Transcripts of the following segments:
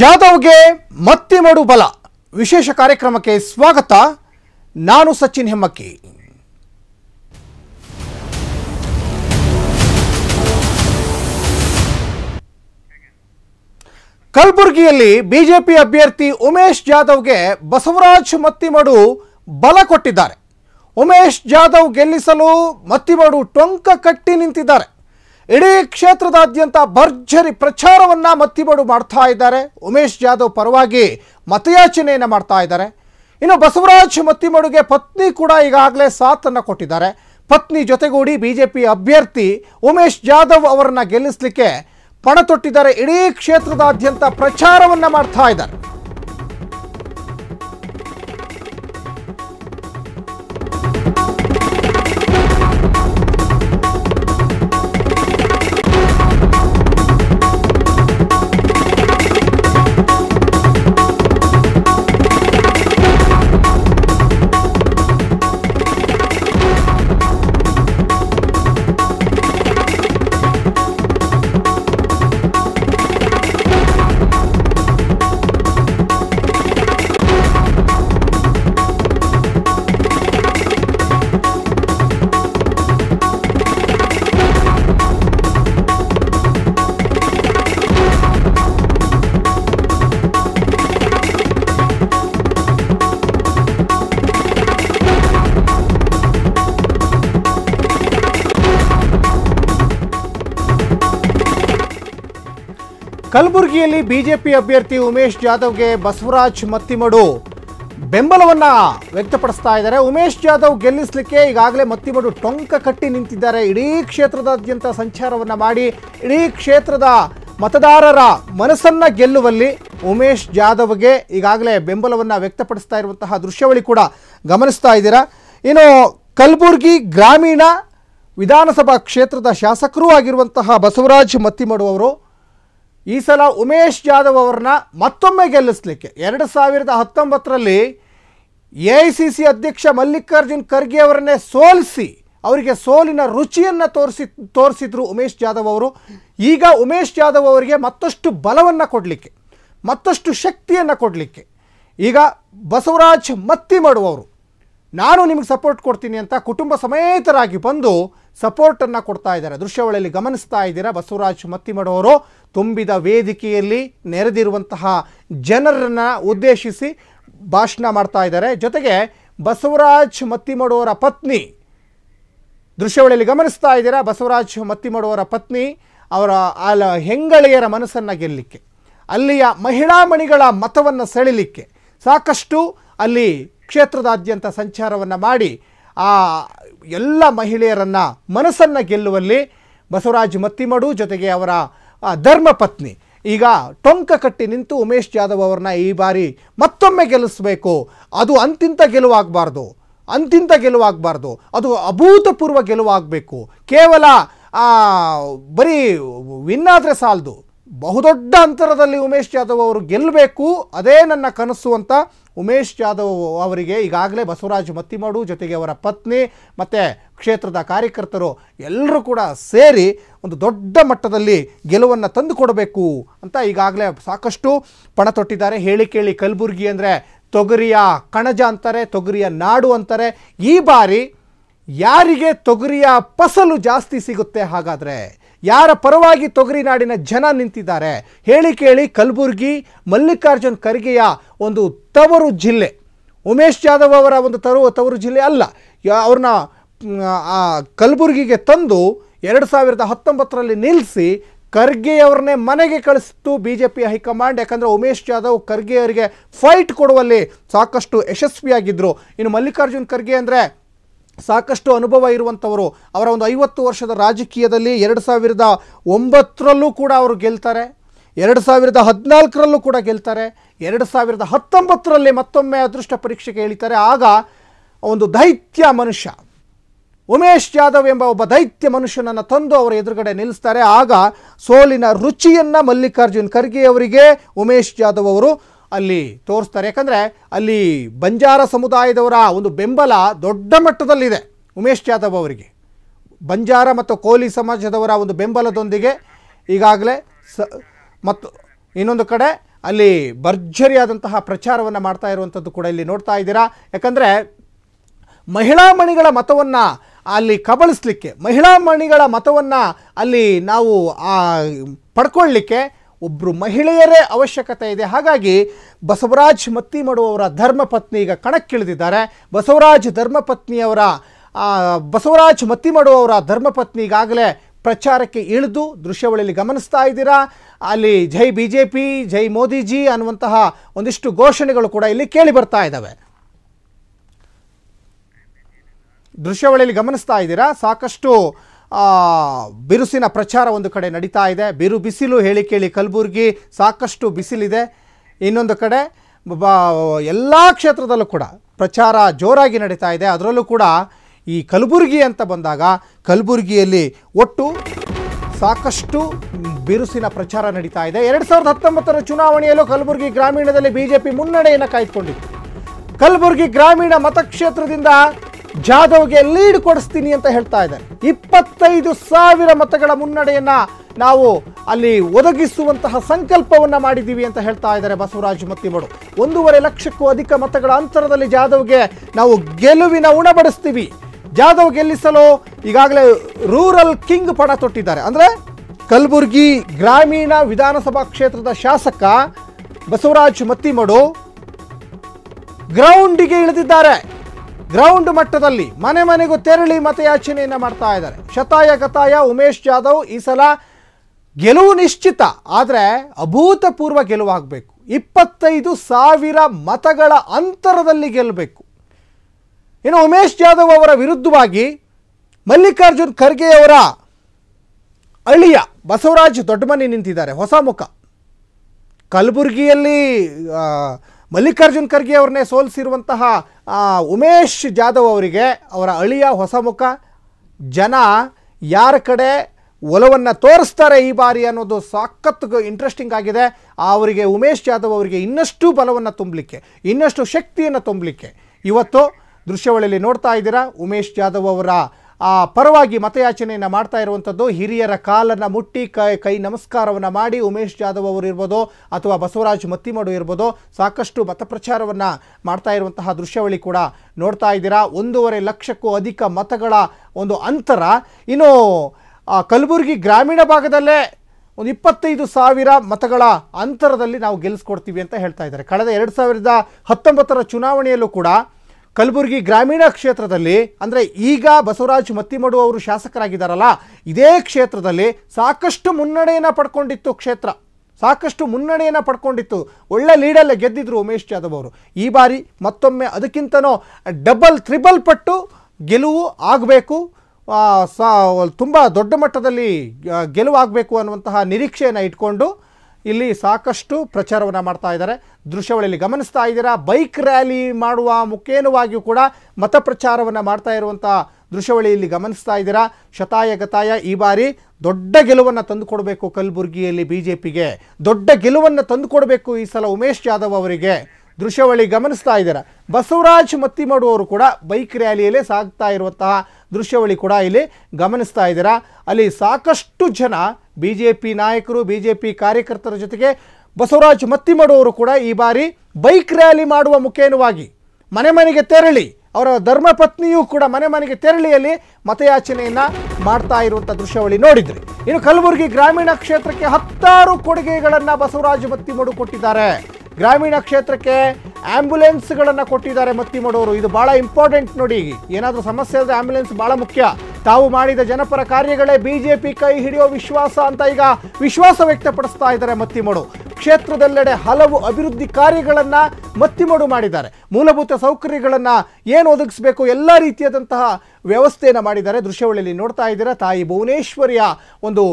ಜಾಧವ್ಗೆ ಮತ್ತಿಮಡು ಬಲ ವಿಶೇಷ ಕಾರ್ಯಕ್ರಮಕ್ಕೆ ಸ್ವಾಗತ ನಾನು ಸಚಿನ್ ಹೆಮ್ಮಕ್ಕಿ ಕಲಬುರಗಿಯಲ್ಲಿ ಬಿಜೆಪಿ ಅಭ್ಯರ್ಥಿ ಉಮೇಶ್ ಜಾಧವ್ಗೆ ಬಸವರಾಜ್ ಮತ್ತಿಮಡು ಬಲ ಕೊಟ್ಟಿದ್ದಾರೆ ಉಮೇಶ್ ಜಾಧವ್ ಗೆಲ್ಲಿಸಲು ಮತ್ತಿಮಡು ಟೊಂಕ ಕಟ್ಟಿ ನಿಂತಿದ್ದಾರೆ ಇಡೀ ಕ್ಷೇತ್ರದಾದ್ಯಂತ ಭರ್ಜರಿ ಪ್ರಚಾರವನ್ನು ಮತ್ತಿಬಡು ಮಾಡ್ತಾ ಇದ್ದಾರೆ ಉಮೇಶ್ ಜಾಧವ್ ಪರವಾಗಿ ಮತಯಾಚನೆಯನ್ನು ಮಾಡ್ತಾ ಇದ್ದಾರೆ ಇನ್ನು ಬಸವರಾಜ್ ಮತ್ತಿಮಡುಗೆ ಪತ್ನಿ ಕೂಡ ಈಗಾಗಲೇ ಸಾಥನ್ನು ಕೊಟ್ಟಿದ್ದಾರೆ ಪತ್ನಿ ಜೊತೆಗೂಡಿ ಬಿಜೆಪಿ ಅಭ್ಯರ್ಥಿ ಉಮೇಶ್ ಜಾಧವ್ ಅವರನ್ನ ಗೆಲ್ಲಿಸಲಿಕ್ಕೆ ಪಣ ತೊಟ್ಟಿದ್ದಾರೆ ಇಡೀ ಕ್ಷೇತ್ರದಾದ್ಯಂತ ಪ್ರಚಾರವನ್ನು ಮಾಡ್ತಾ ಇದ್ದಾರೆ ಕಲಬುರಗಿಯಲ್ಲಿ ಬಿಜೆಪಿ ಅಭ್ಯರ್ಥಿ ಉಮೇಶ್ ಜಾಧವ್ಗೆ ಬಸವರಾಜ್ ಮತ್ತಿಮಡು ಬೆಂಬಲವನ್ನ ವ್ಯಕ್ತಪಡಿಸ್ತಾ ಇದ್ದಾರೆ ಉಮೇಶ್ ಜಾಧವ್ ಗೆಲ್ಲಿಸಲಿಕ್ಕೆ ಈಗಾಗಲೇ ಮತ್ತಿಮಡು ಟೊಂಕ ಕಟ್ಟಿ ನಿಂತಿದ್ದಾರೆ ಇಡೀ ಕ್ಷೇತ್ರದಾದ್ಯಂತ ಸಂಚಾರವನ್ನು ಮಾಡಿ ಇಡೀ ಕ್ಷೇತ್ರದ ಮತದಾರರ ಮನಸ್ಸನ್ನ ಗೆಲ್ಲುವಲ್ಲಿ ಉಮೇಶ್ ಜಾಧವ್ಗೆ ಈಗಾಗಲೇ ಬೆಂಬಲವನ್ನು ವ್ಯಕ್ತಪಡಿಸ್ತಾ ಇರುವಂತಹ ದೃಶ್ಯಾವಳಿ ಕೂಡ ಗಮನಿಸ್ತಾ ಇದ್ದೀರಾ ಇನ್ನು ಕಲಬುರಗಿ ಗ್ರಾಮೀಣ ವಿಧಾನಸಭಾ ಕ್ಷೇತ್ರದ ಶಾಸಕರೂ ಆಗಿರುವಂತಹ ಬಸವರಾಜ್ ಮತ್ತಿಮಡು ಅವರು ಈ ಸಲ ಉಮೇಶ್ ಜಾಧವ್ ಅವ್ರನ್ನ ಮತ್ತೊಮ್ಮೆ ಗೆಲ್ಲಿಸಲಿಕ್ಕೆ ಎರಡು ಸಾವಿರದ ಹತ್ತೊಂಬತ್ತರಲ್ಲಿ ಎ ಐ ಸಿ ಸಿ ಅಧ್ಯಕ್ಷ ಮಲ್ಲಿಕಾರ್ಜುನ್ ಖರ್ಗೆ ಅವರನ್ನೇ ಸೋಲಿಸಿ ಅವರಿಗೆ ಸೋಲಿನ ರುಚಿಯನ್ನು ತೋರಿಸಿ ತೋರಿಸಿದ್ರು ಉಮೇಶ್ ಜಾಧವ್ ಅವರು ಈಗ ಉಮೇಶ್ ಜಾಧವ್ ಅವರಿಗೆ ಮತ್ತಷ್ಟು ಬಲವನ್ನು ಕೊಡಲಿಕ್ಕೆ ಮತ್ತಷ್ಟು ಶಕ್ತಿಯನ್ನು ಕೊಡಲಿಕ್ಕೆ ಈಗ ಬಸವರಾಜ್ ಮತ್ತಿ ಮಾಡುವವರು ನಾನು ನಿಮಗೆ ಸಪೋರ್ಟ್ ಕೊಡ್ತೀನಿ ಅಂತ ಕುಟುಂಬ ಸಮೇತರಾಗಿ ಬಂದು ಸಪೋರ್ಟನ್ನು ಕೊಡ್ತಾ ಇದ್ದಾರೆ ದೃಶ್ಯಾವಳಿಯಲ್ಲಿ ಗಮನಿಸ್ತಾ ಇದ್ದೀರಾ ಬಸವರಾಜ್ ಮತ್ತಿಮಡವರು ತುಂಬಿದ ವೇದಿಕೆಯಲ್ಲಿ ನೆರೆದಿರುವಂತಹ ಜನರನ್ನು ಉದ್ದೇಶಿಸಿ ಭಾಷಣ ಮಾಡ್ತಾ ಇದ್ದಾರೆ ಜೊತೆಗೆ ಬಸವರಾಜ್ ಮತ್ತಿಮಡೋರ ಪತ್ನಿ ದೃಶ್ಯಾವಳಿಯಲ್ಲಿ ಗಮನಿಸ್ತಾ ಇದ್ದೀರಾ ಬಸವರಾಜ್ ಮತ್ತಿಮಡೋರ ಪತ್ನಿ ಅವರ ಅಲ್ಲ ಹೆಂಗಳೆಯರ ಮನಸ್ಸನ್ನು ಗೆಲ್ಲಲಿಕ್ಕೆ ಅಲ್ಲಿಯ ಮಹಿಳಾ ಮಣಿಗಳ ಮತವನ್ನು ಸೆಳೆಯಲಿಕ್ಕೆ ಸಾಕಷ್ಟು ಅಲ್ಲಿ ಕ್ಷೇತ್ರದಾದ್ಯಂತ ಸಂಚಾರವನ್ನು ಮಾಡಿ ಆ ಎಲ್ಲ ಮಹಿಳೆಯರನ್ನು ಮನಸ್ಸನ್ನು ಗೆಲ್ಲುವಲ್ಲಿ ಬಸವರಾಜ್ ಮತ್ತಿಮಡು ಜೊತೆಗೆ ಅವರ ಧರ್ಮಪತ್ನಿ ಈಗ ಟೊಂಕ ಕಟ್ಟಿ ನಿಂತು ಉಮೇಶ್ ಜಾಧವ್ ಅವ್ರನ್ನ ಈ ಬಾರಿ ಮತ್ತೊಮ್ಮೆ ಗೆಲ್ಲಿಸಬೇಕು ಅದು ಅಂತಿಂತ ಗೆಲುವಾಗಬಾರ್ದು ಅಂತಿಂತ ಗೆಲುವಾಗಬಾರ್ದು ಅದು ಅಭೂತಪೂರ್ವ ಗೆಲುವಾಗಬೇಕು ಕೇವಲ ಬರೀ ವಿನ್ನಾದರೆ ಸಾಲದು ಬಹುದೊಡ್ಡ ಅಂತರದಲ್ಲಿ ಉಮೇಶ್ ಜಾಧವ್ ಅವರು ಗೆಲ್ಲಬೇಕು ಅದೇ ನನ್ನ ಕನಸು ಅಂತ ಉಮೇಶ್ ಜಾಧವ್ ಅವರಿಗೆ ಈಗಾಗಲೇ ಬಸವರಾಜ ಮತ್ತಿಮಾಡು ಜೊತೆಗೆ ಅವರ ಪತ್ನಿ ಮತ್ತು ಕ್ಷೇತ್ರದ ಕಾರ್ಯಕರ್ತರು ಎಲ್ಲರೂ ಕೂಡ ಸೇರಿ ಒಂದು ದೊಡ್ಡ ಮಟ್ಟದಲ್ಲಿ ಗೆಲುವನ್ನು ತಂದುಕೊಡಬೇಕು ಅಂತ ಈಗಾಗಲೇ ಸಾಕಷ್ಟು ಪಣ ತೊಟ್ಟಿದ್ದಾರೆ ಹೇಳಿ ಕೇಳಿ ಕಲಬುರ್ಗಿ ಅಂದರೆ ತೊಗರಿಯ ಕಣಜ ಅಂತಾರೆ ತೊಗರಿಯ ನಾಡು ಅಂತಾರೆ ಈ ಬಾರಿ ಯಾರಿಗೆ ತೊಗರಿಯ ಫಸಲು ಜಾಸ್ತಿ ಸಿಗುತ್ತೆ ಹಾಗಾದರೆ ಯಾರ ಪರವಾಗಿ ನಾಡಿನ ಜನ ನಿಂತಿದ್ದಾರೆ ಹೇಳಿ ಕೇಳಿ ಕಲಬುರ್ಗಿ ಮಲ್ಲಿಕಾರ್ಜುನ್ ಖರ್ಗೆಯ ಒಂದು ತವರು ಜಿಲ್ಲೆ ಉಮೇಶ್ ಜಾಧವ್ ಅವರ ಒಂದು ತರು ತವರು ಜಿಲ್ಲೆ ಅಲ್ಲ ಅವ್ರನ್ನ ಕಲಬುರ್ಗಿಗೆ ತಂದು ಎರಡು ಸಾವಿರದ ಹತ್ತೊಂಬತ್ತರಲ್ಲಿ ನಿಲ್ಲಿಸಿ ಖರ್ಗೆಯವ್ರನ್ನೇ ಮನೆಗೆ ಕಳಿಸಿತು ಬಿ ಜೆ ಪಿ ಹೈಕಮಾಂಡ್ ಯಾಕಂದರೆ ಉಮೇಶ್ ಜಾಧವ್ ಖರ್ಗೆ ಫೈಟ್ ಕೊಡುವಲ್ಲಿ ಸಾಕಷ್ಟು ಯಶಸ್ವಿಯಾಗಿದ್ದರು ಇನ್ನು ಮಲ್ಲಿಕಾರ್ಜುನ್ ಖರ್ಗೆ ಅಂದರೆ ಸಾಕಷ್ಟು ಅನುಭವ ಇರುವಂಥವರು ಅವರ ಒಂದು ಐವತ್ತು ವರ್ಷದ ರಾಜಕೀಯದಲ್ಲಿ ಎರಡು ಸಾವಿರದ ಒಂಬತ್ತರಲ್ಲೂ ಕೂಡ ಅವರು ಗೆಲ್ತಾರೆ ಎರಡು ಸಾವಿರದ ಹದಿನಾಲ್ಕರಲ್ಲೂ ಕೂಡ ಗೆಲ್ತಾರೆ ಎರಡು ಸಾವಿರದ ಹತ್ತೊಂಬತ್ತರಲ್ಲಿ ಮತ್ತೊಮ್ಮೆ ಅದೃಷ್ಟ ಪರೀಕ್ಷೆಗೆ ಇಳಿತಾರೆ ಆಗ ಒಂದು ದೈತ್ಯ ಮನುಷ್ಯ ಉಮೇಶ್ ಜಾಧವ್ ಎಂಬ ಒಬ್ಬ ದೈತ್ಯ ಮನುಷ್ಯನನ್ನು ತಂದು ಅವರ ಎದುರುಗಡೆ ನಿಲ್ಲಿಸ್ತಾರೆ ಆಗ ಸೋಲಿನ ರುಚಿಯನ್ನು ಮಲ್ಲಿಕಾರ್ಜುನ್ ಖರ್ಗೆ ಅವರಿಗೆ ಉಮೇಶ್ ಜಾಧವ್ ಅವರು ಅಲ್ಲಿ ತೋರಿಸ್ತಾರೆ ಯಾಕಂದರೆ ಅಲ್ಲಿ ಬಂಜಾರ ಸಮುದಾಯದವರ ಒಂದು ಬೆಂಬಲ ದೊಡ್ಡ ಮಟ್ಟದಲ್ಲಿದೆ ಉಮೇಶ್ ಜಾಧವ್ ಅವರಿಗೆ ಬಂಜಾರ ಮತ್ತು ಕೋಲಿ ಸಮಾಜದವರ ಒಂದು ಬೆಂಬಲದೊಂದಿಗೆ ಈಗಾಗಲೇ ಸ ಮತ್ತು ಇನ್ನೊಂದು ಕಡೆ ಅಲ್ಲಿ ಭರ್ಜರಿಯಾದಂತಹ ಪ್ರಚಾರವನ್ನು ಮಾಡ್ತಾ ಇರುವಂಥದ್ದು ಕೂಡ ಇಲ್ಲಿ ನೋಡ್ತಾ ಇದ್ದೀರಾ ಯಾಕಂದರೆ ಮಹಿಳಾ ಮಣಿಗಳ ಮತವನ್ನು ಅಲ್ಲಿ ಕಬಳಿಸ್ಲಿಕ್ಕೆ ಮಹಿಳಾ ಮಣಿಗಳ ಮತವನ್ನು ಅಲ್ಲಿ ನಾವು ಪಡ್ಕೊಳ್ಳಿಕ್ಕೆ ಒಬ್ಬರು ಮಹಿಳೆಯರೇ ಅವಶ್ಯಕತೆ ಇದೆ ಹಾಗಾಗಿ ಬಸವರಾಜ್ ಮತ್ತಿ ಮಾಡುವವರ ಧರ್ಮಪತ್ನಿ ಈಗ ಕಣಕ್ಕಿಳಿದಿದ್ದಾರೆ ಬಸವರಾಜ್ ಧರ್ಮಪತ್ನಿಯವರ ಬಸವರಾಜ್ ಮತ್ತಿಮಡುವವರ ಧರ್ಮಪತ್ನಿ ಈಗಾಗಲೇ ಪ್ರಚಾರಕ್ಕೆ ಇಳಿದು ದೃಶ್ಯವಳಿಯಲ್ಲಿ ಗಮನಿಸ್ತಾ ಇದ್ದೀರಾ ಅಲ್ಲಿ ಜೈ ಬಿ ಜೆ ಪಿ ಜೈ ಮೋದಿಜಿ ಅನ್ನುವಂತಹ ಒಂದಿಷ್ಟು ಘೋಷಣೆಗಳು ಕೂಡ ಇಲ್ಲಿ ಕೇಳಿ ಬರ್ತಾ ಇದ್ದಾವೆ ದೃಶ್ಯವಳಿಯಲ್ಲಿ ಗಮನಿಸ್ತಾ ಇದ್ದೀರಾ ಸಾಕಷ್ಟು ಬಿರುಸಿನ ಪ್ರಚಾರ ಒಂದು ಕಡೆ ನಡೀತಾ ಇದೆ ಬಿರು ಬಿಸಿಲು ಹೇಳಿ ಕೇಳಿ ಕಲಬುರಗಿ ಸಾಕಷ್ಟು ಬಿಸಿಲಿದೆ ಇನ್ನೊಂದು ಕಡೆ ಎಲ್ಲ ಕ್ಷೇತ್ರದಲ್ಲೂ ಕೂಡ ಪ್ರಚಾರ ಜೋರಾಗಿ ನಡೀತಾ ಇದೆ ಅದರಲ್ಲೂ ಕೂಡ ಈ ಕಲಬುರಗಿ ಅಂತ ಬಂದಾಗ ಕಲಬುರಗಿಯಲ್ಲಿ ಒಟ್ಟು ಸಾಕಷ್ಟು ಬಿರುಸಿನ ಪ್ರಚಾರ ನಡೀತಾ ಇದೆ ಎರಡು ಸಾವಿರದ ಹತ್ತೊಂಬತ್ತರ ಚುನಾವಣೆಯಲ್ಲೂ ಕಲಬುರಗಿ ಗ್ರಾಮೀಣದಲ್ಲಿ ಬಿ ಜೆ ಪಿ ಮುನ್ನಡೆಯನ್ನು ಕಾಯ್ದುಕೊಂಡಿತ್ತು ಕಲಬುರಗಿ ಗ್ರಾಮೀಣ ಮತಕ್ಷೇತ್ರದಿಂದ ಜಾಧವ್ಗೆ ಲೀಡ್ ಕೊಡಿಸ್ತೀನಿ ಅಂತ ಹೇಳ್ತಾ ಇದ್ದಾರೆ ಇಪ್ಪತ್ತೈದು ಸಾವಿರ ಮತಗಳ ಮುನ್ನಡೆಯನ್ನ ನಾವು ಅಲ್ಲಿ ಒದಗಿಸುವಂತಹ ಸಂಕಲ್ಪವನ್ನ ಮಾಡಿದ್ದೀವಿ ಅಂತ ಹೇಳ್ತಾ ಇದ್ದಾರೆ ಬಸವರಾಜ ಮತ್ತಿಮಡು ಒಂದೂವರೆ ಲಕ್ಷಕ್ಕೂ ಅಧಿಕ ಮತಗಳ ಅಂತರದಲ್ಲಿ ಜಾಧವ್ಗೆ ನಾವು ಗೆಲುವಿನ ಉಣಬಡಿಸ್ತೀವಿ ಜಾಧವ್ ಗೆಲ್ಲಿಸಲು ಈಗಾಗಲೇ ರೂರಲ್ ಕಿಂಗ್ ಪಣ ತೊಟ್ಟಿದ್ದಾರೆ ಅಂದರೆ ಕಲಬುರಗಿ ಗ್ರಾಮೀಣ ವಿಧಾನಸಭಾ ಕ್ಷೇತ್ರದ ಶಾಸಕ ಬಸವರಾಜ್ ಮತ್ತಿಮಡು ಗ್ರೌಂಡಿಗೆ ಇಳಿದಿದ್ದಾರೆ ಗ್ರೌಂಡ್ ಮಟ್ಟದಲ್ಲಿ ಮನೆ ಮನೆಗೂ ತೆರಳಿ ಮತಯಾಚನೆಯನ್ನು ಮಾಡ್ತಾ ಇದ್ದಾರೆ ಶತಾಯ ಗತಾಯ ಉಮೇಶ್ ಜಾಧವ್ ಈ ಸಲ ಗೆಲುವು ನಿಶ್ಚಿತ ಆದರೆ ಅಭೂತಪೂರ್ವ ಗೆಲುವಾಗಬೇಕು ಇಪ್ಪತ್ತೈದು ಸಾವಿರ ಮತಗಳ ಅಂತರದಲ್ಲಿ ಗೆಲ್ಲಬೇಕು ಇನ್ನು ಉಮೇಶ್ ಜಾಧವ್ ಅವರ ವಿರುದ್ಧವಾಗಿ ಮಲ್ಲಿಕಾರ್ಜುನ್ ಖರ್ಗೆಯವರ ಅಳಿಯ ಬಸವರಾಜ್ ದೊಡ್ಡಮನಿ ನಿಂತಿದ್ದಾರೆ ಹೊಸ ಮುಖ ಕಲಬುರಗಿಯಲ್ಲಿ ಮಲ್ಲಿಕಾರ್ಜುನ್ ಖರ್ಗೆ ಅವ್ರನ್ನೇ ಸೋಲಿಸಿರುವಂತಹ ಉಮೇಶ್ ಜಾಧವ್ ಅವರಿಗೆ ಅವರ ಅಳಿಯ ಹೊಸ ಮುಖ ಜನ ಯಾರ ಕಡೆ ಒಲವನ್ನು ತೋರಿಸ್ತಾರೆ ಈ ಬಾರಿ ಅನ್ನೋದು ಸಾಕತ್ತು ಇಂಟ್ರೆಸ್ಟಿಂಗ್ ಆಗಿದೆ ಅವರಿಗೆ ಉಮೇಶ್ ಜಾಧವ್ ಅವರಿಗೆ ಇನ್ನಷ್ಟು ಬಲವನ್ನು ತುಂಬಲಿಕ್ಕೆ ಇನ್ನಷ್ಟು ಶಕ್ತಿಯನ್ನು ತುಂಬಲಿಕ್ಕೆ ಇವತ್ತು ದೃಶ್ಯವಳಿಯಲ್ಲಿ ನೋಡ್ತಾ ಇದ್ದೀರಾ ಉಮೇಶ್ ಜಾಧವ್ ಅವರ ಪರವಾಗಿ ಮತಯಾಚನೆಯನ್ನು ಮಾಡ್ತಾ ಇರುವಂಥದ್ದು ಹಿರಿಯರ ಕಾಲನ್ನು ಮುಟ್ಟಿ ಕೈ ಕೈ ನಮಸ್ಕಾರವನ್ನು ಮಾಡಿ ಉಮೇಶ್ ಜಾಧವ್ ಅವರು ಇರ್ಬೋದು ಅಥವಾ ಬಸವರಾಜ್ ಮತ್ತಿಮಡು ಇರ್ಬೋದು ಸಾಕಷ್ಟು ಪ್ರಚಾರವನ್ನು ಮಾಡ್ತಾ ಇರುವಂತಹ ದೃಶ್ಯಾವಳಿ ಕೂಡ ನೋಡ್ತಾ ಇದ್ದೀರಾ ಒಂದೂವರೆ ಲಕ್ಷಕ್ಕೂ ಅಧಿಕ ಮತಗಳ ಒಂದು ಅಂತರ ಇನ್ನು ಕಲಬುರಗಿ ಗ್ರಾಮೀಣ ಭಾಗದಲ್ಲೇ ಒಂದು ಇಪ್ಪತ್ತೈದು ಸಾವಿರ ಮತಗಳ ಅಂತರದಲ್ಲಿ ನಾವು ಗೆಲ್ಲಿಸ್ಕೊಡ್ತೀವಿ ಅಂತ ಹೇಳ್ತಾ ಇದ್ದಾರೆ ಕಳೆದ ಎರಡು ಸಾವಿರದ ಹತ್ತೊಂಬತ್ತರ ಚುನಾವಣೆಯಲ್ಲೂ ಕೂಡ ಕಲಬುರಗಿ ಗ್ರಾಮೀಣ ಕ್ಷೇತ್ರದಲ್ಲಿ ಅಂದರೆ ಈಗ ಬಸವರಾಜ್ ಮತ್ತಿಮಡು ಅವರು ಶಾಸಕರಾಗಿದ್ದಾರಲ್ಲ ಇದೇ ಕ್ಷೇತ್ರದಲ್ಲಿ ಸಾಕಷ್ಟು ಮುನ್ನಡೆಯನ್ನು ಪಡ್ಕೊಂಡಿತ್ತು ಕ್ಷೇತ್ರ ಸಾಕಷ್ಟು ಮುನ್ನಡೆಯನ್ನು ಪಡ್ಕೊಂಡಿತ್ತು ಒಳ್ಳೆ ಲೀಡಲ್ಲೇ ಗೆದ್ದಿದ್ರು ಉಮೇಶ್ ಜಾಧವ್ ಅವರು ಈ ಬಾರಿ ಮತ್ತೊಮ್ಮೆ ಅದಕ್ಕಿಂತನೋ ಡಬಲ್ ತ್ರಿಬಲ್ ಪಟ್ಟು ಗೆಲುವು ಆಗಬೇಕು ಸ ತುಂಬ ದೊಡ್ಡ ಮಟ್ಟದಲ್ಲಿ ಗೆಲುವಾಗಬೇಕು ಅನ್ನುವಂತಹ ನಿರೀಕ್ಷೆಯನ್ನು ಇಟ್ಕೊಂಡು ಇಲ್ಲಿ ಸಾಕಷ್ಟು ಪ್ರಚಾರವನ್ನು ಮಾಡ್ತಾ ಇದ್ದಾರೆ ದೃಶ್ಯಾವಳಿಯಲ್ಲಿ ಗಮನಿಸ್ತಾ ಇದ್ದೀರಾ ಬೈಕ್ ರ್ಯಾಲಿ ಮಾಡುವ ಮುಖೇನವಾಗಿಯೂ ಕೂಡ ಮತ ಪ್ರಚಾರವನ್ನು ಮಾಡ್ತಾ ಇರುವಂಥ ಇಲ್ಲಿ ಗಮನಿಸ್ತಾ ಇದ್ದೀರಾ ಶತಾಯ ಗತಾಯ ಈ ಬಾರಿ ದೊಡ್ಡ ಗೆಲುವನ್ನು ತಂದುಕೊಡಬೇಕು ಕಲಬುರಗಿಯಲ್ಲಿ ಬಿ ಜೆ ಪಿಗೆ ದೊಡ್ಡ ಗೆಲುವನ್ನು ತಂದುಕೊಡಬೇಕು ಈ ಸಲ ಉಮೇಶ್ ಜಾಧವ್ ಅವರಿಗೆ ದೃಶ್ಯಾವಳಿ ಗಮನಿಸ್ತಾ ಇದ್ದಾರೆ ಬಸವರಾಜ್ ಮತ್ತಿಮಡು ಅವರು ಕೂಡ ಬೈಕ್ ರ್ಯಾಲಿಯಲ್ಲೇ ಸಾಗ್ತಾ ಇರುವಂತಹ ದೃಶ್ಯಾವಳಿ ಕೂಡ ಇಲ್ಲಿ ಗಮನಿಸ್ತಾ ಇದ್ದೀರಾ ಅಲ್ಲಿ ಸಾಕಷ್ಟು ಜನ ಬಿ ಜೆ ಪಿ ನಾಯಕರು ಬಿ ಜೆ ಪಿ ಕಾರ್ಯಕರ್ತರ ಜೊತೆಗೆ ಬಸವರಾಜ್ ಮತ್ತಿಮಡು ಅವರು ಕೂಡ ಈ ಬಾರಿ ಬೈಕ್ ರ್ಯಾಲಿ ಮಾಡುವ ಮುಖೇನವಾಗಿ ಮನೆ ಮನೆಗೆ ತೆರಳಿ ಅವರ ಧರ್ಮಪತ್ನಿಯೂ ಕೂಡ ಮನೆ ಮನೆಗೆ ತೆರಳಿಯಲ್ಲಿ ಮತಯಾಚನೆಯನ್ನು ಮಾಡ್ತಾ ಇರುವಂಥ ದೃಶ್ಯಾವಳಿ ನೋಡಿದ್ರಿ ಇನ್ನು ಕಲಬುರಗಿ ಗ್ರಾಮೀಣ ಕ್ಷೇತ್ರಕ್ಕೆ ಹತ್ತಾರು ಕೊಡುಗೆಗಳನ್ನು ಬಸವರಾಜ ಮತ್ತಿಮಡು ಕೊಟ್ಟಿದ್ದಾರೆ ಗ್ರಾಮೀಣ ಕ್ಷೇತ್ರಕ್ಕೆ ಆಂಬ್ಯುಲೆನ್ಸ್ಗಳನ್ನು ಕೊಟ್ಟಿದ್ದಾರೆ ಮಾಡೋರು ಇದು ಬಹಳ ಇಂಪಾರ್ಟೆಂಟ್ ನೋಡಿ ಏನಾದರೂ ಸಮಸ್ಯೆ ಆದರೆ ಆಂಬ್ಯುಲೆನ್ಸ್ ಬಹಳ ಮುಖ್ಯ ತಾವು ಮಾಡಿದ ಜನಪರ ಕಾರ್ಯಗಳೇ ಬಿಜೆಪಿ ಕೈ ಹಿಡಿಯೋ ವಿಶ್ವಾಸ ಅಂತ ಈಗ ವಿಶ್ವಾಸ ವ್ಯಕ್ತಪಡಿಸ್ತಾ ಇದ್ದಾರೆ ಮತ್ತಿಮಡು ಕ್ಷೇತ್ರದೆಲ್ಲೆಡೆ ಹಲವು ಅಭಿವೃದ್ಧಿ ಕಾರ್ಯಗಳನ್ನು ಮತ್ತಿಮಡು ಮಾಡಿದ್ದಾರೆ ಮೂಲಭೂತ ಸೌಕರ್ಯಗಳನ್ನು ಏನು ಒದಗಿಸಬೇಕು ಎಲ್ಲ ರೀತಿಯಾದಂತಹ ವ್ಯವಸ್ಥೆಯನ್ನು ಮಾಡಿದ್ದಾರೆ ದೃಶ್ಯಾವಳಿಯಲ್ಲಿ ನೋಡ್ತಾ ಇದ್ದೀರಾ ತಾಯಿ ಭುವನೇಶ್ವರಿಯ ಒಂದು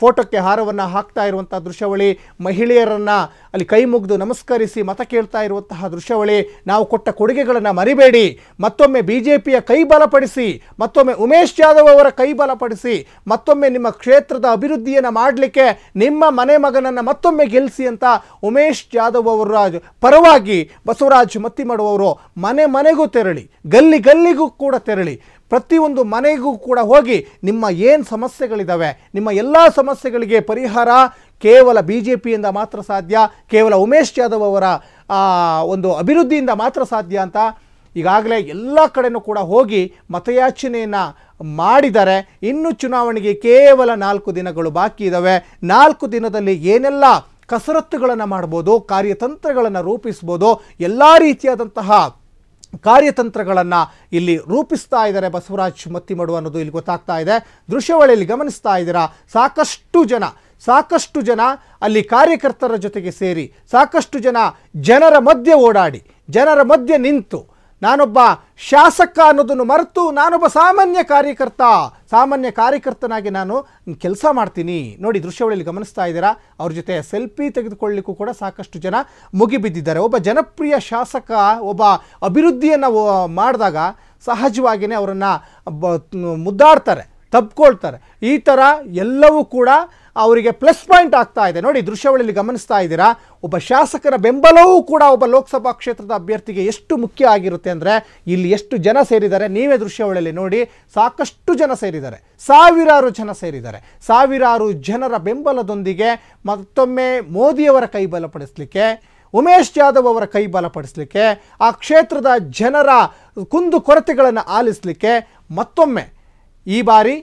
ಫೋಟೋಕ್ಕೆ ಹಾರವನ್ನು ಹಾಕ್ತಾ ಇರುವಂಥ ದೃಶ್ಯಾವಳಿ ಮಹಿಳೆಯರನ್ನು ಅಲ್ಲಿ ಕೈ ಮುಗಿದು ನಮಸ್ಕರಿಸಿ ಮತ ಕೇಳ್ತಾ ಇರುವಂತಹ ದೃಶ್ಯಾವಳಿ ನಾವು ಕೊಟ್ಟ ಕೊಡುಗೆಗಳನ್ನು ಮರಿಬೇಡಿ ಮತ್ತೊಮ್ಮೆ ಬಿ ಜೆ ಪಿಯ ಕೈ ಬಲಪಡಿಸಿ ಮತ್ತೊಮ್ಮೆ ಉಮೇಶ್ ಜಾಧವ್ ಅವರ ಕೈ ಬಲಪಡಿಸಿ ಮತ್ತೊಮ್ಮೆ ನಿಮ್ಮ ಕ್ಷೇತ್ರದ ಅಭಿವೃದ್ಧಿಯನ್ನು ಮಾಡಲಿಕ್ಕೆ ನಿಮ್ಮ ಮನೆ ಮಗನನ್ನು ಮತ್ತೊಮ್ಮೆ ಗೆಲ್ಲಿಸಿ ಅಂತ ಉಮೇಶ್ ಜಾಧವ್ ಅವರ ಪರವಾಗಿ ಬಸವರಾಜ್ ಮತ್ತಿ ಮಾಡುವವರು ಮನೆ ಮನೆಗೂ ತೆರಳಿ ಗಲ್ಲಿ ಗಲ್ಲಿಗೂ ಕೂಡ ತೆರಳಿ ಪ್ರತಿಯೊಂದು ಮನೆಗೂ ಕೂಡ ಹೋಗಿ ನಿಮ್ಮ ಏನು ಸಮಸ್ಯೆಗಳಿದ್ದಾವೆ ನಿಮ್ಮ ಎಲ್ಲ ಸಮಸ್ಯೆಗಳಿಗೆ ಪರಿಹಾರ ಕೇವಲ ಬಿ ಜೆ ಪಿಯಿಂದ ಮಾತ್ರ ಸಾಧ್ಯ ಕೇವಲ ಉಮೇಶ್ ಯಾದವ್ ಅವರ ಒಂದು ಅಭಿವೃದ್ಧಿಯಿಂದ ಮಾತ್ರ ಸಾಧ್ಯ ಅಂತ ಈಗಾಗಲೇ ಎಲ್ಲ ಕಡೆಯೂ ಕೂಡ ಹೋಗಿ ಮತಯಾಚನೆಯನ್ನು ಮಾಡಿದರೆ ಇನ್ನು ಚುನಾವಣೆಗೆ ಕೇವಲ ನಾಲ್ಕು ದಿನಗಳು ಬಾಕಿ ಇದ್ದಾವೆ ನಾಲ್ಕು ದಿನದಲ್ಲಿ ಏನೆಲ್ಲ ಕಸರತ್ತುಗಳನ್ನು ಮಾಡ್ಬೋದು ಕಾರ್ಯತಂತ್ರಗಳನ್ನು ರೂಪಿಸ್ಬೋದು ಎಲ್ಲ ರೀತಿಯಾದಂತಹ ಕಾರ್ಯತಂತ್ರಗಳನ್ನು ಇಲ್ಲಿ ರೂಪಿಸ್ತಾ ಇದ್ದಾರೆ ಬಸವರಾಜ್ ಮತ್ತಿಮಡು ಅನ್ನೋದು ಇಲ್ಲಿ ಗೊತ್ತಾಗ್ತಾ ಇದೆ ದೃಶ್ಯವಳಿಯಲ್ಲಿ ಗಮನಿಸ್ತಾ ಇದ್ದೀರಾ ಸಾಕಷ್ಟು ಜನ ಸಾಕಷ್ಟು ಜನ ಅಲ್ಲಿ ಕಾರ್ಯಕರ್ತರ ಜೊತೆಗೆ ಸೇರಿ ಸಾಕಷ್ಟು ಜನ ಜನರ ಮಧ್ಯೆ ಓಡಾಡಿ ಜನರ ಮಧ್ಯೆ ನಿಂತು ನಾನೊಬ್ಬ ಶಾಸಕ ಅನ್ನೋದನ್ನು ಮರೆತು ನಾನೊಬ್ಬ ಸಾಮಾನ್ಯ ಕಾರ್ಯಕರ್ತ ಸಾಮಾನ್ಯ ಕಾರ್ಯಕರ್ತನಾಗಿ ನಾನು ಕೆಲಸ ಮಾಡ್ತೀನಿ ನೋಡಿ ದೃಶ್ಯಾವಳಿಯಲ್ಲಿ ಗಮನಿಸ್ತಾ ಇದ್ದೀರಾ ಅವ್ರ ಜೊತೆ ಸೆಲ್ಫಿ ತೆಗೆದುಕೊಳ್ಳಿಕ್ಕೂ ಕೂಡ ಸಾಕಷ್ಟು ಜನ ಮುಗಿಬಿದ್ದಿದ್ದಾರೆ ಒಬ್ಬ ಜನಪ್ರಿಯ ಶಾಸಕ ಒಬ್ಬ ಅಭಿವೃದ್ಧಿಯನ್ನು ಮಾಡಿದಾಗ ಸಹಜವಾಗಿಯೇ ಅವರನ್ನು ಮುದ್ದಾಡ್ತಾರೆ ತಪ್ಕೊಳ್ತಾರೆ ಈ ಥರ ಎಲ್ಲವೂ ಕೂಡ ಅವರಿಗೆ ಪ್ಲಸ್ ಪಾಯಿಂಟ್ ಆಗ್ತಾ ಇದೆ ನೋಡಿ ದೃಶ್ಯಾವಳಿಯಲ್ಲಿ ಗಮನಿಸ್ತಾ ಇದ್ದೀರಾ ಒಬ್ಬ ಶಾಸಕರ ಬೆಂಬಲವೂ ಕೂಡ ಒಬ್ಬ ಲೋಕಸಭಾ ಕ್ಷೇತ್ರದ ಅಭ್ಯರ್ಥಿಗೆ ಎಷ್ಟು ಮುಖ್ಯ ಆಗಿರುತ್ತೆ ಅಂದರೆ ಇಲ್ಲಿ ಎಷ್ಟು ಜನ ಸೇರಿದ್ದಾರೆ ನೀವೇ ದೃಶ್ಯಾವಳಿಯಲ್ಲಿ ನೋಡಿ ಸಾಕಷ್ಟು ಜನ ಸೇರಿದ್ದಾರೆ ಸಾವಿರಾರು ಜನ ಸೇರಿದ್ದಾರೆ ಸಾವಿರಾರು ಜನರ ಬೆಂಬಲದೊಂದಿಗೆ ಮತ್ತೊಮ್ಮೆ ಮೋದಿಯವರ ಕೈ ಬಲಪಡಿಸಲಿಕ್ಕೆ ಉಮೇಶ್ ಜಾಧವ್ ಅವರ ಕೈ ಬಲಪಡಿಸಲಿಕ್ಕೆ ಆ ಕ್ಷೇತ್ರದ ಜನರ ಕುಂದು ಕೊರತೆಗಳನ್ನು ಆಲಿಸಲಿಕ್ಕೆ ಮತ್ತೊಮ್ಮೆ ಈ ಬಾರಿ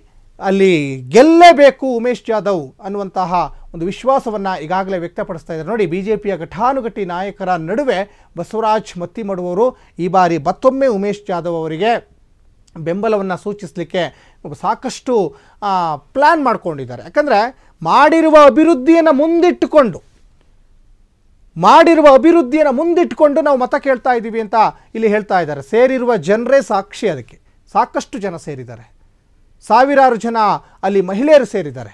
ಅಲ್ಲಿ ಗೆಲ್ಲಬೇಕು ಉಮೇಶ್ ಜಾಧವ್ ಅನ್ನುವಂತಹ ಒಂದು ವಿಶ್ವಾಸವನ್ನು ಈಗಾಗಲೇ ವ್ಯಕ್ತಪಡಿಸ್ತಾ ಇದ್ದಾರೆ ನೋಡಿ ಬಿ ಜೆ ಪಿಯ ಘಟಾನುಘಟಿ ನಾಯಕರ ನಡುವೆ ಬಸವರಾಜ್ ಮತ್ತಿ ಮತ್ತಿಮಡುವವರು ಈ ಬಾರಿ ಮತ್ತೊಮ್ಮೆ ಉಮೇಶ್ ಜಾಧವ್ ಅವರಿಗೆ ಬೆಂಬಲವನ್ನು ಸೂಚಿಸಲಿಕ್ಕೆ ಸಾಕಷ್ಟು ಪ್ಲ್ಯಾನ್ ಮಾಡಿಕೊಂಡಿದ್ದಾರೆ ಯಾಕಂದರೆ ಮಾಡಿರುವ ಅಭಿವೃದ್ಧಿಯನ್ನು ಮುಂದಿಟ್ಟುಕೊಂಡು ಮಾಡಿರುವ ಅಭಿವೃದ್ಧಿಯನ್ನು ಮುಂದಿಟ್ಟುಕೊಂಡು ನಾವು ಮತ ಕೇಳ್ತಾ ಇದ್ದೀವಿ ಅಂತ ಇಲ್ಲಿ ಹೇಳ್ತಾ ಇದ್ದಾರೆ ಸೇರಿರುವ ಜನರೇ ಸಾಕ್ಷಿ ಅದಕ್ಕೆ ಸಾಕಷ್ಟು ಜನ ಸೇರಿದ್ದಾರೆ ಸಾವಿರಾರು ಜನ ಅಲ್ಲಿ ಮಹಿಳೆಯರು ಸೇರಿದ್ದಾರೆ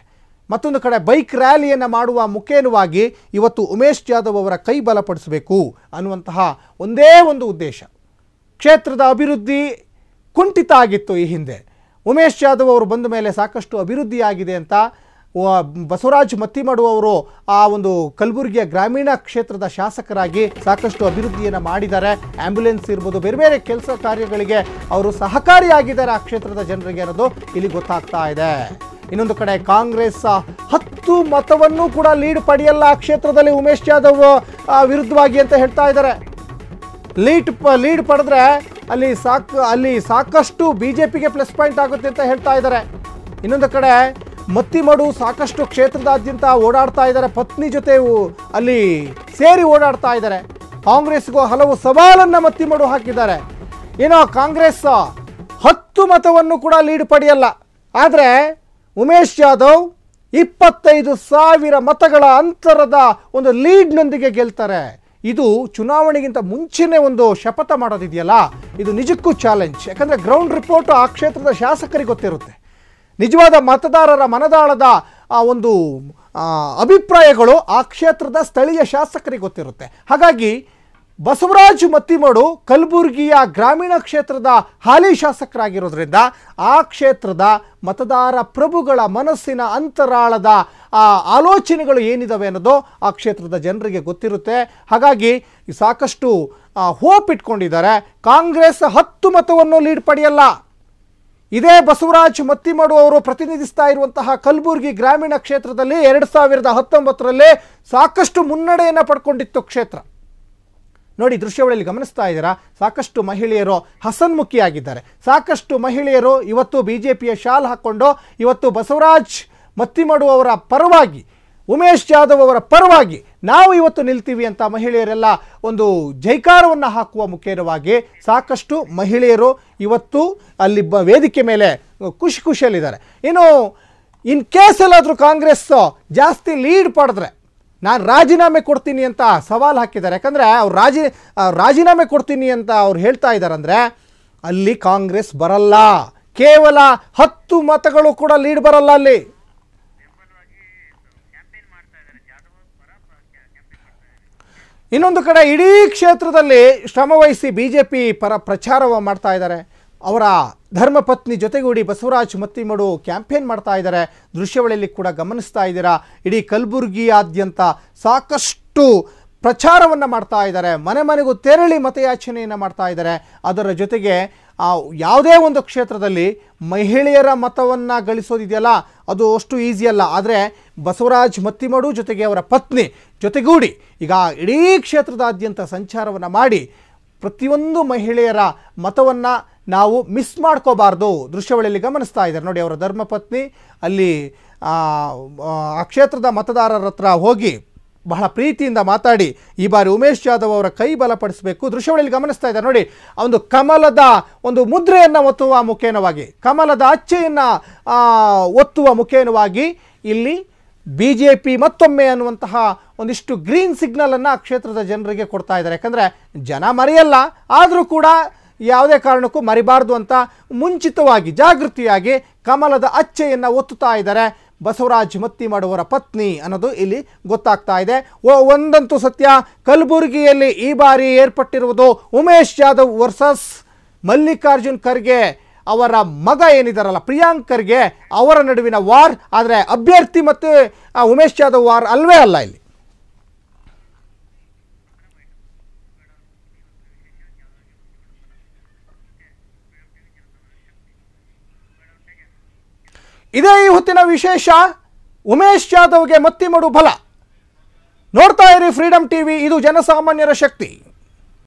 ಮತ್ತೊಂದು ಕಡೆ ಬೈಕ್ ರ್ಯಾಲಿಯನ್ನು ಮಾಡುವ ಮುಖೇನವಾಗಿ ಇವತ್ತು ಉಮೇಶ್ ಜಾಧವ್ ಅವರ ಕೈ ಬಲಪಡಿಸಬೇಕು ಅನ್ನುವಂತಹ ಒಂದೇ ಒಂದು ಉದ್ದೇಶ ಕ್ಷೇತ್ರದ ಅಭಿವೃದ್ಧಿ ಕುಂಠಿತ ಆಗಿತ್ತು ಈ ಹಿಂದೆ ಉಮೇಶ್ ಜಾಧವ್ ಅವರು ಬಂದ ಮೇಲೆ ಸಾಕಷ್ಟು ಅಭಿವೃದ್ಧಿಯಾಗಿದೆ ಅಂತ ಬಸವರಾಜ್ ಮತ್ತಿ ಮಾಡುವವರು ಆ ಒಂದು ಕಲಬುರಗಿಯ ಗ್ರಾಮೀಣ ಕ್ಷೇತ್ರದ ಶಾಸಕರಾಗಿ ಸಾಕಷ್ಟು ಅಭಿವೃದ್ಧಿಯನ್ನು ಮಾಡಿದ್ದಾರೆ ಆಂಬ್ಯುಲೆನ್ಸ್ ಇರ್ಬೋದು ಬೇರೆ ಬೇರೆ ಕೆಲಸ ಕಾರ್ಯಗಳಿಗೆ ಅವರು ಸಹಕಾರಿಯಾಗಿದ್ದಾರೆ ಆ ಕ್ಷೇತ್ರದ ಜನರಿಗೆ ಅನ್ನೋದು ಇಲ್ಲಿ ಗೊತ್ತಾಗ್ತಾ ಇದೆ ಇನ್ನೊಂದು ಕಡೆ ಕಾಂಗ್ರೆಸ್ ಹತ್ತು ಮತವನ್ನು ಕೂಡ ಲೀಡ್ ಪಡೆಯಲ್ಲ ಆ ಕ್ಷೇತ್ರದಲ್ಲಿ ಉಮೇಶ್ ಯಾದವ್ ವಿರುದ್ಧವಾಗಿ ಅಂತ ಹೇಳ್ತಾ ಇದ್ದಾರೆ ಲೀಡ್ ಲೀಡ್ ಪಡೆದ್ರೆ ಅಲ್ಲಿ ಸಾಕು ಅಲ್ಲಿ ಸಾಕಷ್ಟು ಬಿ ಜೆ ಪಿಗೆ ಪ್ಲಸ್ ಪಾಯಿಂಟ್ ಆಗುತ್ತೆ ಅಂತ ಹೇಳ್ತಾ ಇದ್ದಾರೆ ಇನ್ನೊಂದು ಕಡೆ ಮತ್ತಿಮಡು ಸಾಕಷ್ಟು ಕ್ಷೇತ್ರದಾದ್ಯಂತ ಓಡಾಡ್ತಾ ಇದ್ದಾರೆ ಪತ್ನಿ ಜೊತೆ ಅಲ್ಲಿ ಸೇರಿ ಓಡಾಡ್ತಾ ಇದ್ದಾರೆ ಕಾಂಗ್ರೆಸ್ಗೂ ಹಲವು ಸವಾಲನ್ನು ಮತ್ತಿಮಡು ಹಾಕಿದ್ದಾರೆ ಏನೋ ಕಾಂಗ್ರೆಸ್ ಹತ್ತು ಮತವನ್ನು ಕೂಡ ಲೀಡ್ ಪಡೆಯಲ್ಲ ಆದರೆ ಉಮೇಶ್ ಜಾಧವ್ ಇಪ್ಪತ್ತೈದು ಸಾವಿರ ಮತಗಳ ಅಂತರದ ಒಂದು ಲೀಡ್ನೊಂದಿಗೆ ಗೆಲ್ತಾರೆ ಇದು ಚುನಾವಣೆಗಿಂತ ಮುಂಚೆನೇ ಒಂದು ಶಪಥ ಮಾಡೋದಿದೆಯಲ್ಲ ಇದು ನಿಜಕ್ಕೂ ಚಾಲೆಂಜ್ ಯಾಕಂದರೆ ಗ್ರೌಂಡ್ ರಿಪೋರ್ಟ್ ಆ ಕ್ಷೇತ್ರದ ಶಾಸಕರಿಗೆ ಗೊತ್ತಿರುತ್ತೆ ನಿಜವಾದ ಮತದಾರರ ಮನದಾಳದ ಒಂದು ಅಭಿಪ್ರಾಯಗಳು ಆ ಕ್ಷೇತ್ರದ ಸ್ಥಳೀಯ ಶಾಸಕರಿಗೆ ಗೊತ್ತಿರುತ್ತೆ ಹಾಗಾಗಿ ಬಸವರಾಜ್ ಮತ್ತಿಮಡು ಕಲಬುರಗಿಯ ಗ್ರಾಮೀಣ ಕ್ಷೇತ್ರದ ಹಾಲಿ ಶಾಸಕರಾಗಿರೋದ್ರಿಂದ ಆ ಕ್ಷೇತ್ರದ ಮತದಾರ ಪ್ರಭುಗಳ ಮನಸ್ಸಿನ ಅಂತರಾಳದ ಆ ಆಲೋಚನೆಗಳು ಏನಿದಾವೆ ಅನ್ನೋದು ಆ ಕ್ಷೇತ್ರದ ಜನರಿಗೆ ಗೊತ್ತಿರುತ್ತೆ ಹಾಗಾಗಿ ಸಾಕಷ್ಟು ಹೋಪ್ ಇಟ್ಕೊಂಡಿದ್ದಾರೆ ಕಾಂಗ್ರೆಸ್ ಹತ್ತು ಮತವನ್ನು ಲೀಡ್ ಪಡೆಯಲ್ಲ ಇದೇ ಬಸವರಾಜ್ ಮತ್ತಿಮಡು ಅವರು ಪ್ರತಿನಿಧಿಸ್ತಾ ಇರುವಂತಹ ಕಲಬುರಗಿ ಗ್ರಾಮೀಣ ಕ್ಷೇತ್ರದಲ್ಲಿ ಎರಡ್ ಸಾವಿರದ ಹತ್ತೊಂಬತ್ತರಲ್ಲಿ ಸಾಕಷ್ಟು ಮುನ್ನಡೆಯನ್ನು ಪಡ್ಕೊಂಡಿತ್ತು ಕ್ಷೇತ್ರ ನೋಡಿ ದೃಶ್ಯಗಳಲ್ಲಿ ಗಮನಿಸ್ತಾ ಇದ್ದೀರಾ ಸಾಕಷ್ಟು ಮಹಿಳೆಯರು ಹಸನ್ಮುಖಿಯಾಗಿದ್ದಾರೆ ಸಾಕಷ್ಟು ಮಹಿಳೆಯರು ಇವತ್ತು ಬಿಜೆಪಿಯ ಶಾಲ್ ಹಾಕ್ಕೊಂಡು ಇವತ್ತು ಬಸವರಾಜ್ ಮತ್ತಿಮಡು ಅವರ ಪರವಾಗಿ ಉಮೇಶ್ ಜಾಧವ್ ಅವರ ಪರವಾಗಿ ನಾವು ಇವತ್ತು ನಿಲ್ತೀವಿ ಅಂತ ಮಹಿಳೆಯರೆಲ್ಲ ಒಂದು ಜೈಕಾರವನ್ನು ಹಾಕುವ ಮುಖೇನವಾಗಿ ಸಾಕಷ್ಟು ಮಹಿಳೆಯರು ಇವತ್ತು ಅಲ್ಲಿ ಬ ವೇದಿಕೆ ಮೇಲೆ ಖುಷಿ ಖುಷಿಯಲ್ಲಿದ್ದಾರೆ ಇನ್ನು ಇನ್ ಕೇಸಲ್ಲಾದರೂ ಎಲ್ಲಾದರೂ ಕಾಂಗ್ರೆಸ್ ಜಾಸ್ತಿ ಲೀಡ್ ಪಡೆದ್ರೆ ನಾನು ರಾಜೀನಾಮೆ ಕೊಡ್ತೀನಿ ಅಂತ ಸವಾಲು ಹಾಕಿದ್ದಾರೆ ಯಾಕಂದರೆ ಅವ್ರು ರಾಜಿ ರಾಜೀನಾಮೆ ಕೊಡ್ತೀನಿ ಅಂತ ಅವ್ರು ಹೇಳ್ತಾ ಇದ್ದಾರೆ ಅಂದರೆ ಅಲ್ಲಿ ಕಾಂಗ್ರೆಸ್ ಬರಲ್ಲ ಕೇವಲ ಹತ್ತು ಮತಗಳು ಕೂಡ ಲೀಡ್ ಬರಲ್ಲ ಅಲ್ಲಿ ಇನ್ನೊಂದು ಕಡೆ ಇಡೀ ಕ್ಷೇತ್ರದಲ್ಲಿ ಶ್ರಮವಹಿಸಿ ಬಿ ಜೆ ಪಿ ಪರ ಪ್ರಚಾರವ ಮಾಡ್ತಾ ಇದ್ದಾರೆ ಅವರ ಧರ್ಮಪತ್ನಿ ಜೊತೆಗೂಡಿ ಬಸವರಾಜ್ ಮತ್ತಿಮಡು ಕ್ಯಾಂಪೇನ್ ಮಾಡ್ತಾ ಇದ್ದಾರೆ ದೃಶ್ಯವಳಿಯಲ್ಲಿ ಕೂಡ ಗಮನಿಸ್ತಾ ಇದ್ದೀರಾ ಇಡೀ ಕಲಬುರಗಿಯಾದ್ಯಂತ ಸಾಕಷ್ಟು ಪ್ರಚಾರವನ್ನು ಮಾಡ್ತಾ ಇದ್ದಾರೆ ಮನೆ ಮನೆಗೂ ತೆರಳಿ ಮತಯಾಚನೆಯನ್ನು ಮಾಡ್ತಾ ಇದ್ದಾರೆ ಅದರ ಜೊತೆಗೆ ಆ ಯಾವುದೇ ಒಂದು ಕ್ಷೇತ್ರದಲ್ಲಿ ಮಹಿಳೆಯರ ಮತವನ್ನು ಗಳಿಸೋದಿದೆಯಲ್ಲ ಅದು ಅಷ್ಟು ಈಸಿಯಲ್ಲ ಅಲ್ಲ ಆದರೆ ಬಸವರಾಜ್ ಮತ್ತಿಮಡು ಜೊತೆಗೆ ಅವರ ಪತ್ನಿ ಜೊತೆಗೂಡಿ ಈಗ ಇಡೀ ಕ್ಷೇತ್ರದಾದ್ಯಂತ ಸಂಚಾರವನ್ನು ಮಾಡಿ ಪ್ರತಿಯೊಂದು ಮಹಿಳೆಯರ ಮತವನ್ನು ನಾವು ಮಿಸ್ ಮಾಡ್ಕೋಬಾರ್ದು ದೃಶ್ಯಗಳಲ್ಲಿ ಗಮನಿಸ್ತಾ ಇದ್ದಾರೆ ನೋಡಿ ಅವರ ಧರ್ಮಪತ್ನಿ ಅಲ್ಲಿ ಆ ಕ್ಷೇತ್ರದ ಮತದಾರರ ಹತ್ರ ಹೋಗಿ ಬಹಳ ಪ್ರೀತಿಯಿಂದ ಮಾತಾಡಿ ಈ ಬಾರಿ ಉಮೇಶ್ ಜಾಧವ್ ಅವರ ಕೈ ಬಲಪಡಿಸಬೇಕು ದೃಶ್ಯಗಳಲ್ಲಿ ಗಮನಿಸ್ತಾ ಇದ್ದಾರೆ ನೋಡಿ ಒಂದು ಕಮಲದ ಒಂದು ಮುದ್ರೆಯನ್ನು ಒತ್ತುವ ಮುಖೇನವಾಗಿ ಕಮಲದ ಅಚ್ಚೆಯನ್ನು ಒತ್ತುವ ಮುಖೇನವಾಗಿ ಇಲ್ಲಿ ಬಿ ಜೆ ಪಿ ಮತ್ತೊಮ್ಮೆ ಅನ್ನುವಂತಹ ಒಂದಿಷ್ಟು ಗ್ರೀನ್ ಸಿಗ್ನಲನ್ನು ಕ್ಷೇತ್ರದ ಜನರಿಗೆ ಕೊಡ್ತಾ ಇದ್ದಾರೆ ಯಾಕಂದರೆ ಜನ ಮರೆಯಲ್ಲ ಆದರೂ ಕೂಡ ಯಾವುದೇ ಕಾರಣಕ್ಕೂ ಮರಿಬಾರ್ದು ಅಂತ ಮುಂಚಿತವಾಗಿ ಜಾಗೃತಿಯಾಗಿ ಕಮಲದ ಅಚ್ಚೆಯನ್ನು ಒತ್ತುತ್ತಾ ಇದ್ದಾರೆ ಬಸವರಾಜ್ ಮತ್ತಿ ಮಾಡುವರ ಪತ್ನಿ ಅನ್ನೋದು ಇಲ್ಲಿ ಗೊತ್ತಾಗ್ತಾ ಇದೆ ಒಂದಂತೂ ಸತ್ಯ ಕಲಬುರಗಿಯಲ್ಲಿ ಈ ಬಾರಿ ಏರ್ಪಟ್ಟಿರುವುದು ಉಮೇಶ್ ಜಾಧವ್ ವರ್ಸಸ್ ಮಲ್ಲಿಕಾರ್ಜುನ್ ಖರ್ಗೆ ಅವರ ಮಗ ಏನಿದಾರಲ್ಲ ಪ್ರಿಯಾಂಕ್ ಖರ್ಗೆ ಅವರ ನಡುವಿನ ವಾರ್ ಆದರೆ ಅಭ್ಯರ್ಥಿ ಮತ್ತು ಉಮೇಶ್ ಜಾಧವ್ ವಾರ್ ಅಲ್ವೇ ಅಲ್ಲ ಇಲ್ಲಿ ಇದೇ ಈ ಹೊತ್ತಿನ ವಿಶೇಷ ಉಮೇಶ್ ಜಾಧವ್ಗೆ ಮತ್ತಿಮಡು ಬಲ ನೋಡ್ತಾ ಇರಿ ಫ್ರೀಡಂ ಟಿವಿ ಇದು ಜನಸಾಮಾನ್ಯರ ಶಕ್ತಿ